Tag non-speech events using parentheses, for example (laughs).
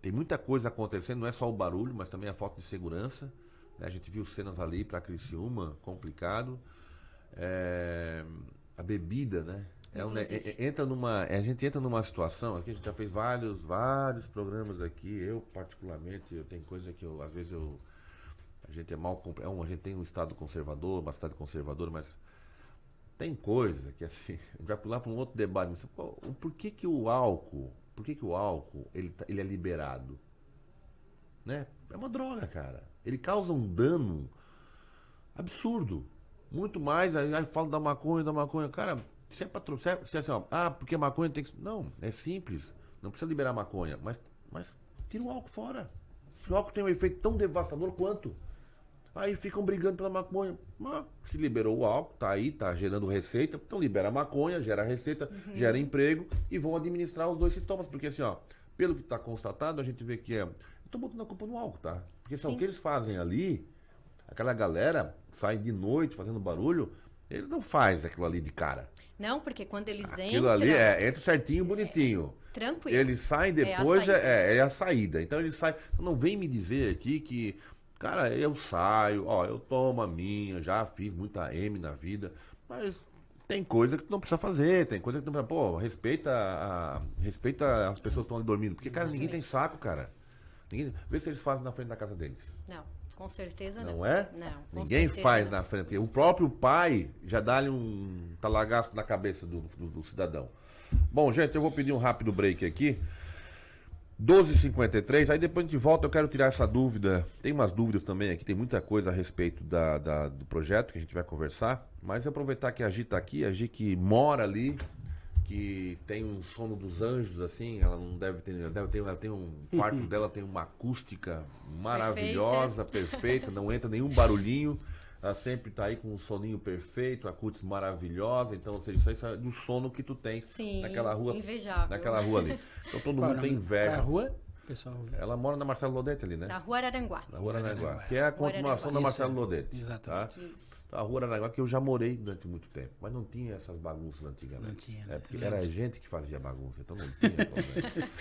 Tem muita coisa acontecendo, não é só o barulho, mas também a falta de segurança. Né? A gente viu cenas ali para Criciúma, complicado. É, a bebida, né? É um, é, é, entra numa, é, a gente entra numa situação, aqui a gente já fez vários, vários programas aqui. Eu particularmente, eu tenho coisa que eu, às vezes eu a gente é mal é um, a gente tem um estado conservador, uma cidade conservadora, mas tem coisa que assim, (laughs) vai pular para um outro debate, mas, pô, por que que o álcool por que, que o álcool ele, tá, ele é liberado? Né? É uma droga, cara. Ele causa um dano absurdo. Muito mais, aí, aí fala da maconha, da maconha. Cara, se é patrocínio, se, é, se é assim, ó, ah, porque maconha tem que. Não, é simples. Não precisa liberar maconha, mas, mas tira o álcool fora. Se o álcool tem um efeito tão devastador quanto. Aí ficam brigando pela maconha. Mas se liberou o álcool, tá aí, tá gerando receita. Então libera a maconha, gera receita, uhum. gera emprego e vão administrar os dois sintomas. Porque assim, ó, pelo que está constatado, a gente vê que é. Eu tô botando a culpa no álcool, tá? Porque assim, o que eles fazem ali, aquela galera sai de noite fazendo barulho, eles não fazem aquilo ali de cara. Não, porque quando eles aquilo entram. Aquilo ali é, entra certinho, é, é bonitinho. É, tranquilo. Eles saem é depois, é a, é, é a saída. Então eles saem. Então, não vem me dizer aqui que Cara, eu saio, ó, eu tomo a minha, já fiz muita M na vida, mas tem coisa que tu não precisa fazer, tem coisa que tu não precisa. Pô, respeita, a, respeita as pessoas que estão ali dormindo. Porque, cara, ninguém tem saco, cara. Ninguém, vê se eles fazem na frente da casa deles. Não, com certeza não. Não é? Não. Ninguém faz não. na frente. O próprio pai já dá-lhe um talagaço na cabeça do, do, do cidadão. Bom, gente, eu vou pedir um rápido break aqui. 12h53, aí depois a gente volta, eu quero tirar essa dúvida. Tem umas dúvidas também aqui, tem muita coisa a respeito da, da do projeto que a gente vai conversar. Mas aproveitar que a Gi tá aqui, a Gi que mora ali, que tem um sono dos anjos, assim, ela não deve ter. Ela, deve ter, ela tem um o (laughs) quarto dela, tem uma acústica maravilhosa, perfeita. perfeita, não entra nenhum barulhinho. Ela sempre tá aí com um soninho perfeito, a cutis maravilhosa. Então, ou seja, isso aí é do sono que tu tem Sim, naquela rua. Invejável. Naquela né? rua ali. Então todo mundo é tem inveja. É a rua? Pessoal. Ela mora na Marcelo Lodete ali, né? Na Rua Araranguá. Na Rua Araranguá, Araranguá. que é a continuação da Marcelo Lodete. Tá? Exatamente. Tá? a Rua Araranguá, que eu já morei durante muito tempo, mas não tinha essas bagunças antigamente. Não tinha, né? É, porque era gente que fazia bagunça, então não tinha. Né? (laughs)